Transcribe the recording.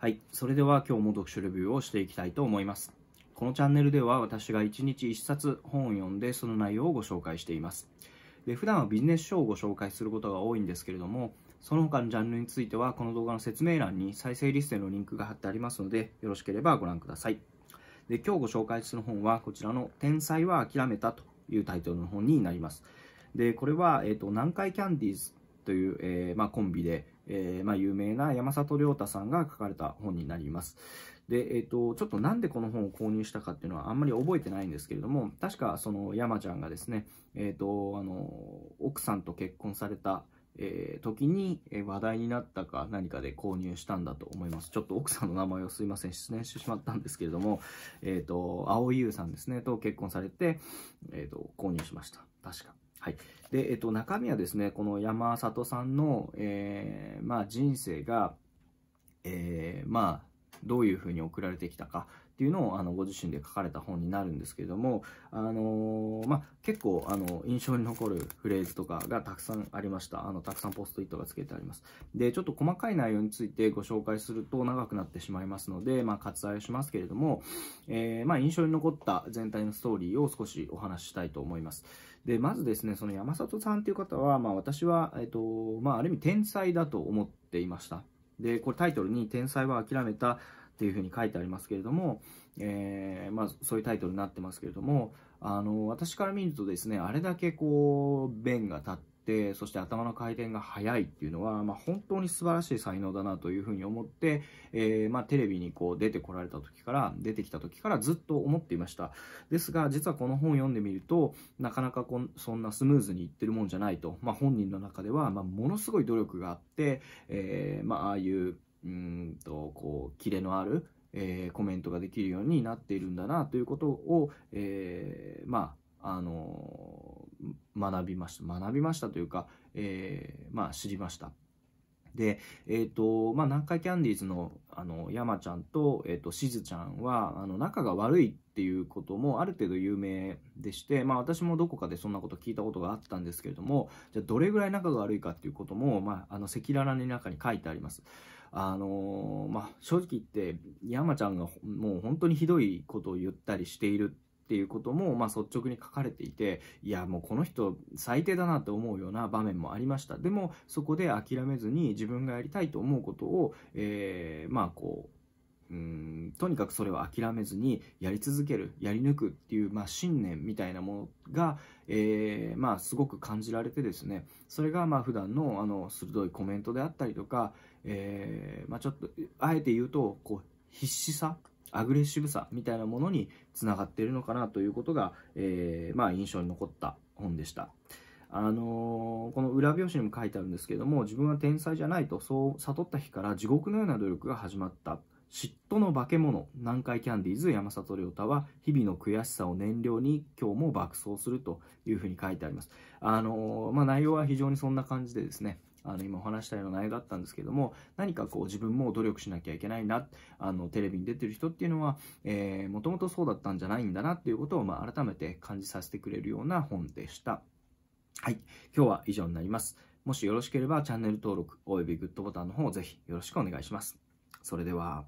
はい、それでは今日も読書レビューをしていきたいと思います。このチャンネルでは私が1日1冊本を読んでその内容をご紹介しています。で普段はビジネス書をご紹介することが多いんですけれども、その他のジャンルについてはこの動画の説明欄に再生リストへのリンクが貼ってありますので、よろしければご覧ください。で今日ご紹介する本はこちらの天才は諦めたというタイトルの本になります。でこれは、えーと、南海キャンディーズという、えー、まあ、コンビで、えー、まあ、有名な山里亮太さんが書かれた本になります。で、えっ、ー、と、ちょっとなんでこの本を購入したかっていうのはあんまり覚えてないんですけれども、確かその山ちゃんがですね、えっ、ー、と、あの、奥さんと結婚されたえー、時に話題になったか何かで購入したんだと思います。ちょっと奥さんの名前をすいません、失念してしまったんですけれども、えっ、ー、と、青井優さんですね、と結婚されて、えっ、ー、と、購入しました。確か。はい。で、えっ、と、中身はですね、この山里さんの、えまあ、人生が、えまあ、どういうふうに送られてきたかっていうのをあのご自身で書かれた本になるんですけれども、あのー、まあ、結構あの印象に残るフレーズとかがたくさんありましたあのたくさんポストイットがつけてありますでちょっと細かい内容についてご紹介すると長くなってしまいますので、まあ、割愛しますけれども、えー、まあ、印象に残った全体のストーリーを少しお話ししたいと思いますでまずですねその山里さんという方は、まあ、私は、えっとまあ、ある意味天才だと思っていましたで、これタイトルに天才は諦めたっていうふうに書いてありますけれども、えー、まあ、そういうタイトルになってますけれども、あの、私から見るとですね、あれだけこう、弁が立ってそして頭の回転が速いっていうのは、まあ、本当に素晴らしい才能だなというふうに思って、えー、まあ、テレビにこう出てこられた時から出てきた時からずっと思っていましたですが実はこの本を読んでみるとなかなかこそんなスムーズにいってるもんじゃないと、まあ、本人の中では、まものすごい努力があって、えー、まああいううんとこうキレのあるえー、コメントができるようになっているんだなということを、えー、まああの学びました学びましたというか、えー、まあ、知りましたで、えっ、ー、と、まあ、南海キャンディーズの、あの、山ちゃんと、えっ、ー、と、しずちゃんは、あの、仲が悪いっていうこともある程度有名でして、まあ、私もどこかでそんなこと聞いたことがあったんですけれども、じゃどれぐらい仲が悪いかっていうことも、まあ、あの、赤裸々に中に書いてあります。あのー、まあ、正直言って、山ちゃんがもう本当にひどいことを言ったりしているっていうことも、まあ、率直に書かれていていやもうこの人最低だなって思うような場面もありましたでもそこで諦めずに自分がやりたいと思うことを、えー、まあこううんとにかくそれは諦めずにやり続けるやり抜くっていう、まあ、信念みたいなものが、えー、まあ、すごく感じられてですねそれがまあ普段のあの鋭いコメントであったりとか、えー、まあ、ちょっとあえて言うとこう必死さアグレッシブさみたいなものにつながっているのかなということが、えー、まあ、印象に残った本でした。あのー、この裏表紙にも書いてあるんですけども自分は天才じゃないとそう悟った日から地獄のような努力が始まった嫉妬の化け物南海キャンディーズ山里亮太は日々の悔しさを燃料に今日も爆走するというふうに書いてあります。あのまあ、内容は非常にそんな感じでですねあの今お話したような内容だったんですけども何かこう自分も努力しなきゃいけないなあのテレビに出てる人っていうのはもともとそうだったんじゃないんだなっていうことを、まあ、改めて感じさせてくれるような本でした。はい、今日は以上になります。もしよろしければチャンネル登録およびグッドボタンの方ぜひよろしくお願いします。それでは。